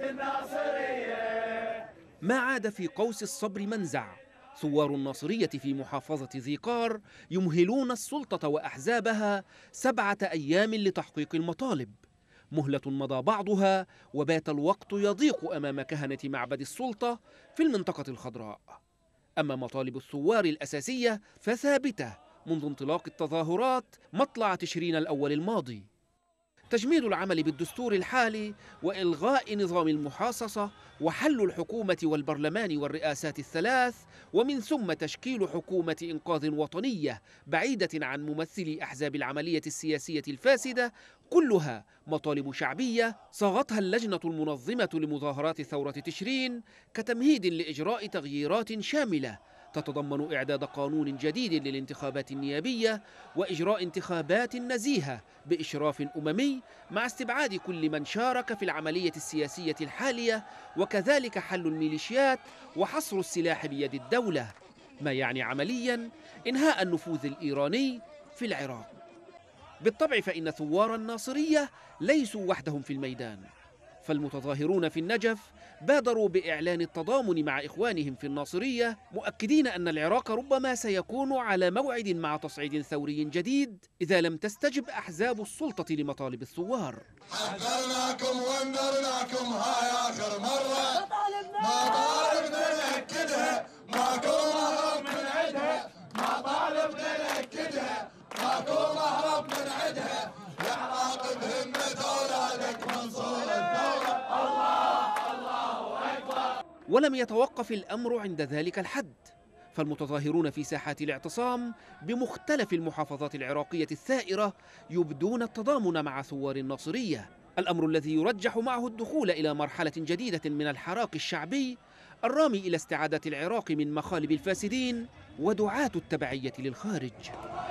الناصرية ما عاد في قوس الصبر منزع ثوار الناصرية في محافظة ذي قار يمهلون السلطة وأحزابها سبعة أيام لتحقيق المطالب مهلة مضى بعضها وبات الوقت يضيق أمام كهنة معبد السلطة في المنطقة الخضراء أما مطالب الثوار الأساسية فثابتة منذ انطلاق التظاهرات مطلع تشرين الأول الماضي تجميد العمل بالدستور الحالي والغاء نظام المحاصصه وحل الحكومه والبرلمان والرئاسات الثلاث ومن ثم تشكيل حكومه انقاذ وطنيه بعيده عن ممثلي احزاب العمليه السياسيه الفاسده كلها مطالب شعبيه صاغتها اللجنه المنظمه لمظاهرات ثوره تشرين كتمهيد لاجراء تغييرات شامله تتضمن إعداد قانون جديد للانتخابات النيابية وإجراء انتخابات نزيهة بإشراف أممي مع استبعاد كل من شارك في العملية السياسية الحالية وكذلك حل الميليشيات وحصر السلاح بيد الدولة ما يعني عمليا إنهاء النفوذ الإيراني في العراق بالطبع فإن ثوار الناصرية ليسوا وحدهم في الميدان فالمتظاهرون في النجف بادروا بإعلان التضامن مع إخوانهم في الناصرية مؤكدين أن العراق ربما سيكون على موعد مع تصعيد ثوري جديد إذا لم تستجب أحزاب السلطة لمطالب الثوار حذرناكم وانذرناكم هاي آخر مرة مطالب نأكدها ماكو مهرب من عدها مطالب نأكدها ماكو مهرب ولم يتوقف الأمر عند ذلك الحد فالمتظاهرون في ساحات الاعتصام بمختلف المحافظات العراقية الثائرة يبدون التضامن مع ثوار الناصرية الأمر الذي يرجح معه الدخول إلى مرحلة جديدة من الحراك الشعبي الرامي إلى استعادة العراق من مخالب الفاسدين ودعاة التبعية للخارج